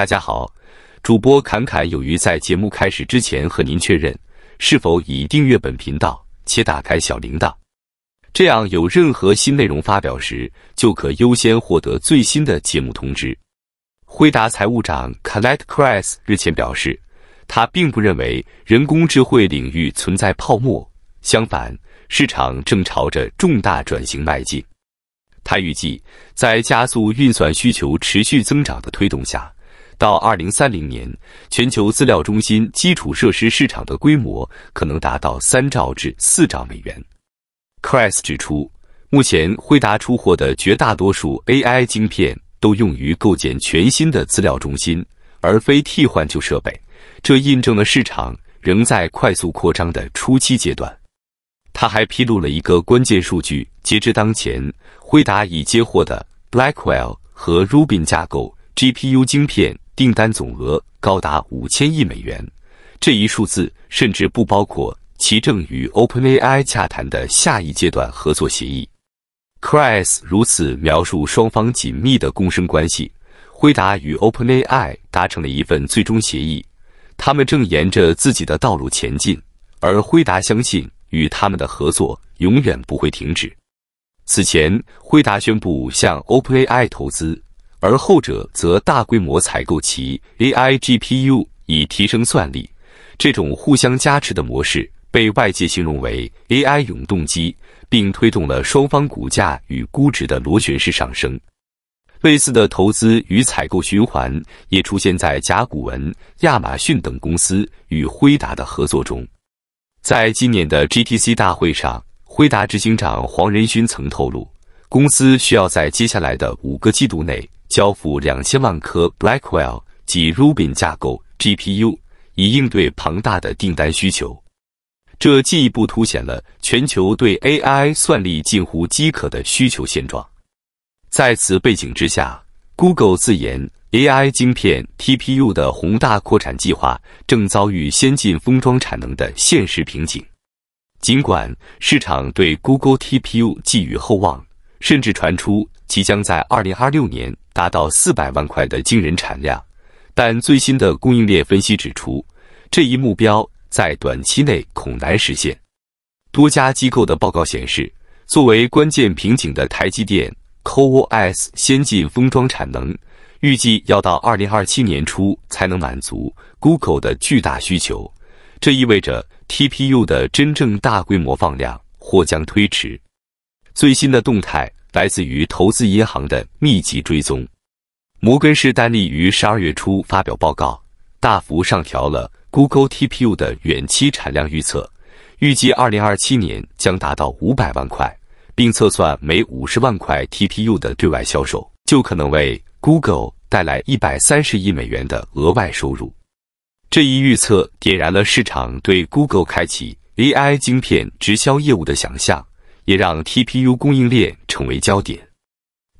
大家好，主播侃侃有余在节目开始之前和您确认，是否已订阅本频道且打开小铃铛，这样有任何新内容发表时就可优先获得最新的节目通知。辉达财务长 c o n n e Cress 日前表示，他并不认为人工智慧领域存在泡沫，相反，市场正朝着重大转型迈进。他预计，在加速运算需求持续增长的推动下，到2030年，全球资料中心基础设施市场的规模可能达到三兆至四兆美元。c r i s s 指出，目前辉达出货的绝大多数 AI 晶片都用于构建全新的资料中心，而非替换旧设备，这印证了市场仍在快速扩张的初期阶段。他还披露了一个关键数据：截至当前，辉达已接获的 Blackwell 和 Rubin 架构 GPU 晶片。订单总额高达五千亿美元，这一数字甚至不包括其正与 OpenAI 洽谈的下一阶段合作协议。Chris 如此描述双方紧密的共生关系：辉达与 OpenAI 达成了一份最终协议，他们正沿着自己的道路前进，而辉达相信与他们的合作永远不会停止。此前，辉达宣布向 OpenAI 投资。而后者则大规模采购其 AI GPU 以提升算力，这种互相加持的模式被外界形容为 AI 永动机，并推动了双方股价与估值的螺旋式上升。类似的投资与采购循环也出现在甲骨文、亚马逊等公司与辉达的合作中。在今年的 GTC 大会上，辉达执行长黄仁勋曾透露，公司需要在接下来的五个季度内。交付两千万颗 Blackwell 及 Rubin 架构 GPU，以应对庞大的订单需求。这进一步凸显了全球对 AI 算力近乎饥渴的需求现状。在此背景之下，Google 自研 AI 芯片 TPU 的宏大扩产计划正遭遇先进封装产能的现实瓶颈。尽管市场对 Google TPU 寄予厚望。甚至传出即将在二零二六年达到四百万块的惊人产量，但最新的供应链分析指出，这一目标在短期内恐难实现。多家机构的报告显示，作为关键瓶颈的台积电 CoWoS 先进封装产能，预计要到二零二七年初才能满足 Google 的巨大需求。这意味着 TPU 的真正大规模放量或将推迟。最新的动态来自于投资银行的密集追踪。摩根士丹利于十二月初发表报告，大幅上调了 Google TPU 的远期产量预测，预计二零二七年将达到五百万块，并测算每五十万块 TPU 的对外销售就可能为 Google 带来一百三十亿美元的额外收入。这一预测点燃了市场对 Google 开启 AI 芯片直销业务的想象。也让 TPU 供应链成为焦点。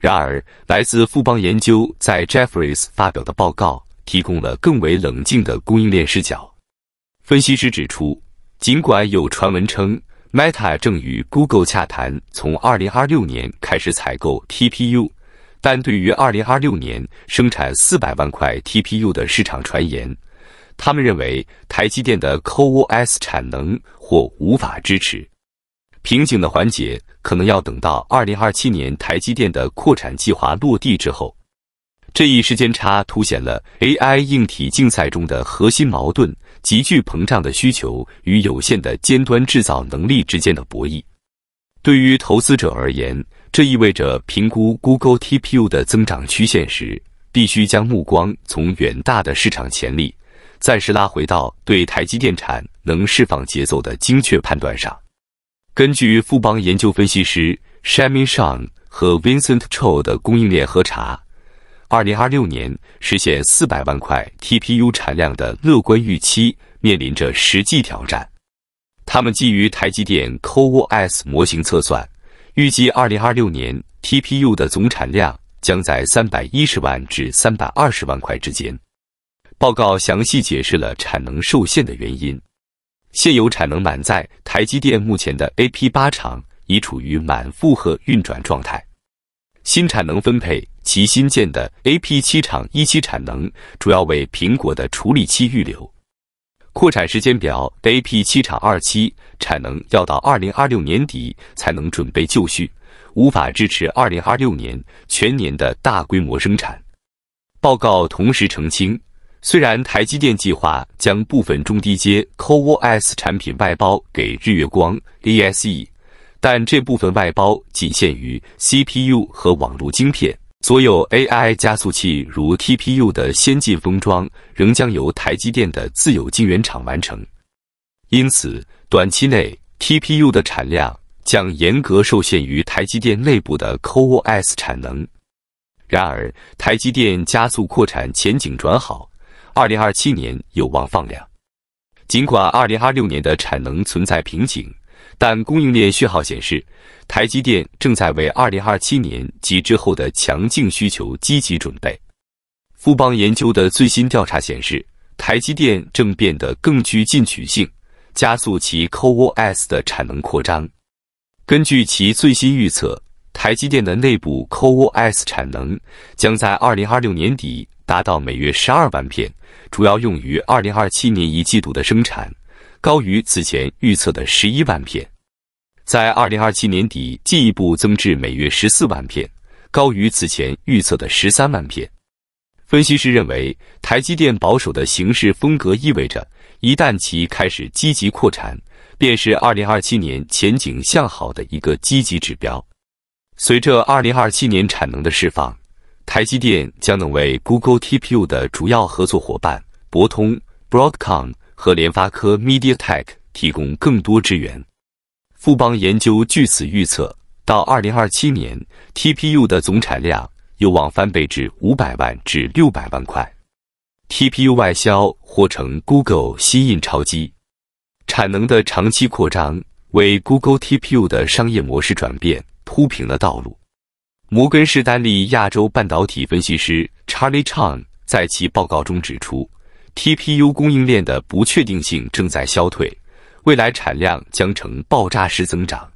然而，来自富邦研究在 Jeffries 发表的报告提供了更为冷静的供应链视角。分析师指出，尽管有传闻称 Meta 正与 Google 洽谈从2026年开始采购 TPU，但对于2026年生产400万块 TPU 的市场传言，他们认为台积电的 CoWoS 产能或无法支持。瓶颈的缓解可能要等到二零二七年台积电的扩产计划落地之后。这一时间差凸显了 AI 硬体竞赛中的核心矛盾：急剧膨胀的需求与有限的尖端制造能力之间的博弈。对于投资者而言，这意味着评估 Google TPU 的增长曲线时，必须将目光从远大的市场潜力暂时拉回到对台积电产能释放节奏的精确判断上。根据富邦研究分析师 s h a m i Shang 和 Vincent Chou 的供应链核查，2026年实现400万块 TPU 产量的乐观预期面临着实际挑战。他们基于台积电 CoS 模型测算，预计2026年 TPU 的总产量将在310万至320万块之间。报告详细解释了产能受限的原因。现有产能满载，台积电目前的 A P 八厂已处于满负荷运转状态。新产能分配，其新建的 A P 七厂一期产能主要为苹果的处理器预留。扩产时间表，A P 七厂二期产能要到2026年底才能准备就绪，无法支持2026年全年的大规模生产。报告同时澄清。虽然台积电计划将部分中低阶 CoWoS 产品外包给日月光 ASE，但这部分外包仅限于 CPU 和网络晶片，所有 AI 加速器如 TPU 的先进封装仍将由台积电的自有晶圆厂完成。因此，短期内 TPU 的产量将严格受限于台积电内部的 CoWoS 产能。然而，台积电加速扩产前景转好。二零二七年有望放量。尽管二零二六年的产能存在瓶颈，但供应链序号显示，台积电正在为二零二七年及之后的强劲需求积极准备。富邦研究的最新调查显示，台积电正变得更具进取性，加速其 CoWoS 的产能扩张。根据其最新预测，台积电的内部 CoWoS 产能将在二零二六年底。达到每月十二万片，主要用于2027年一季度的生产，高于此前预测的十一万片。在2027年底进一步增至每月十四万片，高于此前预测的十三万片。分析师认为，台积电保守的行事风格意味着，一旦其开始积极扩产，便是2027年前景向好的一个积极指标。随着2027年产能的释放。台积电将能为 Google TPU 的主要合作伙伴博通 Broadcom 和联发科 MediaTek 提供更多支援。富邦研究据此预测，到2027年，TPU 的总产量有望翻倍至五百万至六百万块。TPU 外销或成 Google 新印钞机，产能的长期扩张为 Google TPU 的商业模式转变铺平了道路。摩根士丹利亚洲半导体分析师 Charlie Chan 在其报告中指出，TPU 供应链的不确定性正在消退，未来产量将呈爆炸式增长。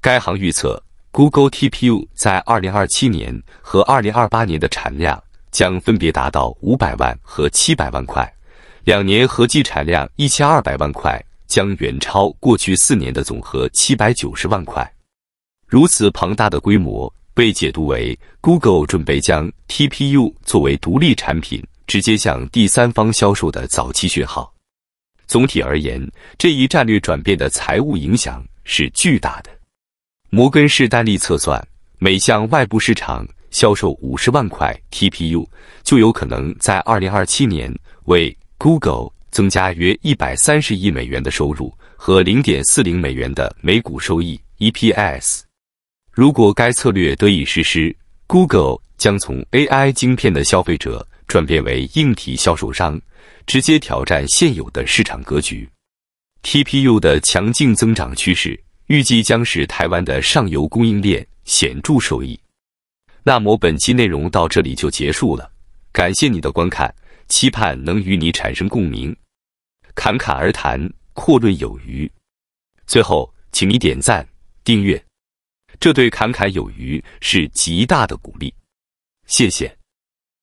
该行预测，Google TPU 在2027年和2028年的产量将分别达到500万和700万块，两年合计产量1200万块，将远超过去四年的总和790万块。如此庞大的规模。被解读为，Google 准备将 TPU 作为独立产品直接向第三方销售的早期讯号。总体而言，这一战略转变的财务影响是巨大的。摩根士丹利测算，每向外部市场销售五十万块 TPU，就有可能在二零二七年为 Google 增加约一百三十亿美元的收入和零点四零美元的每股收益 （EPS）。如果该策略得以实施，Google 将从 AI 晶片的消费者转变为硬体销售商，直接挑战现有的市场格局。TPU 的强劲增长趋势预计将使台湾的上游供应链显著受益。那么本期内容到这里就结束了，感谢你的观看，期盼能与你产生共鸣。侃侃而谈，阔论有余。最后，请你点赞、订阅。这对侃侃有余是极大的鼓励，谢谢。